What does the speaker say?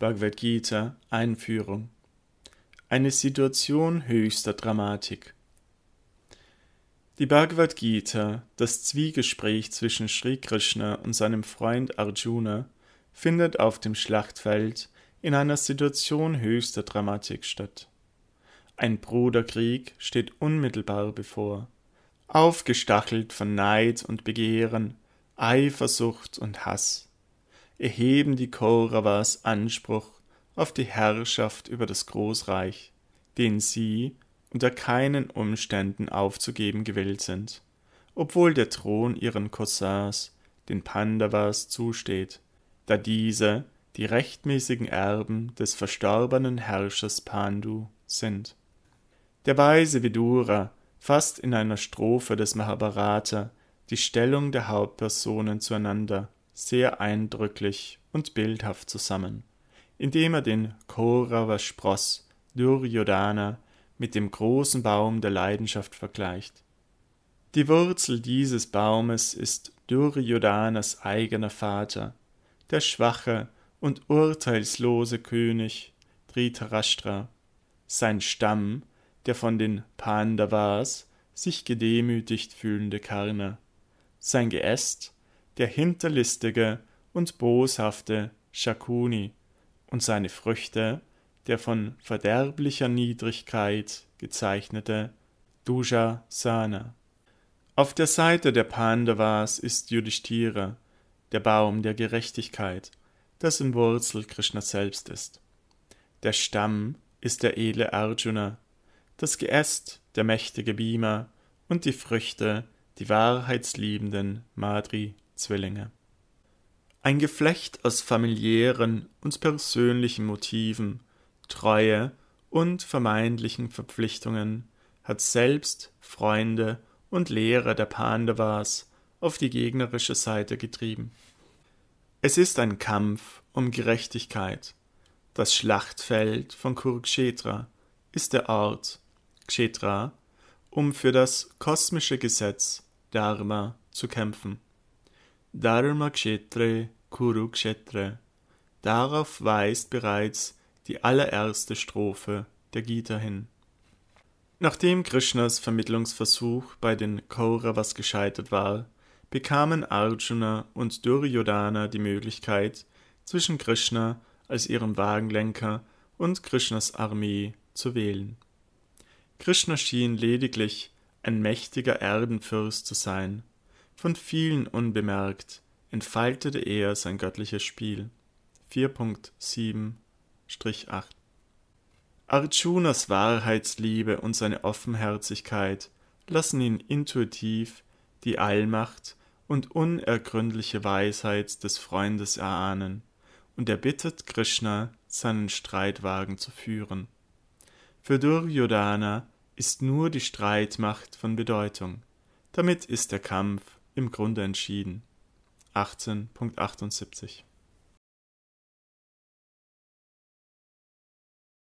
Bhagavad Gita Einführung Eine Situation höchster Dramatik Die Bhagavad Gita, das Zwiegespräch zwischen Sri Krishna und seinem Freund Arjuna, findet auf dem Schlachtfeld in einer Situation höchster Dramatik statt. Ein Bruderkrieg steht unmittelbar bevor. Aufgestachelt von Neid und Begehren, Eifersucht und Hass erheben die Kauravas Anspruch auf die Herrschaft über das Großreich, den sie unter keinen Umständen aufzugeben gewillt sind, obwohl der Thron ihren Cousins, den Pandavas, zusteht, da diese die rechtmäßigen Erben des verstorbenen Herrschers Pandu sind. Der weise Vidura fasst in einer Strophe des Mahabharata die Stellung der Hauptpersonen zueinander sehr eindrücklich und bildhaft zusammen, indem er den Korawa Spross Duryodhana mit dem großen Baum der Leidenschaft vergleicht. Die Wurzel dieses Baumes ist Duryodhanas eigener Vater, der schwache und urteilslose König Dhritarashtra, sein Stamm, der von den Pandavas sich gedemütigt fühlende Karna, sein Geäst, der hinterlistige und boshafte Shakuni und seine Früchte der von verderblicher Niedrigkeit gezeichnete Sana. Auf der Seite der Pandavas ist Yudhishthira, der Baum der Gerechtigkeit, dessen Wurzel Krishna selbst ist. Der Stamm ist der edle Arjuna, das Geäst der mächtige Bhima und die Früchte die wahrheitsliebenden Madri. Zwillinge. Ein Geflecht aus familiären und persönlichen Motiven, Treue und vermeintlichen Verpflichtungen hat selbst Freunde und Lehrer der Pandavas auf die gegnerische Seite getrieben. Es ist ein Kampf um Gerechtigkeit. Das Schlachtfeld von Kurukshetra ist der Ort, Kshetra, um für das kosmische Gesetz Dharma zu kämpfen. Dharma Kshetre, Kuru Kshetre. Darauf weist bereits die allererste Strophe der Gita hin. Nachdem Krishnas Vermittlungsversuch bei den Kauravas gescheitert war, bekamen Arjuna und Duryodhana die Möglichkeit, zwischen Krishna als ihrem Wagenlenker und Krishnas Armee zu wählen. Krishna schien lediglich ein mächtiger Erdenfürst zu sein, von vielen unbemerkt entfaltete er sein göttliches Spiel. 4.7-8 Arjunas Wahrheitsliebe und seine Offenherzigkeit lassen ihn intuitiv die Allmacht und unergründliche Weisheit des Freundes erahnen, und er bittet Krishna, seinen Streitwagen zu führen. Für Duryodhana ist nur die Streitmacht von Bedeutung. Damit ist der Kampf im Grunde entschieden. 18.78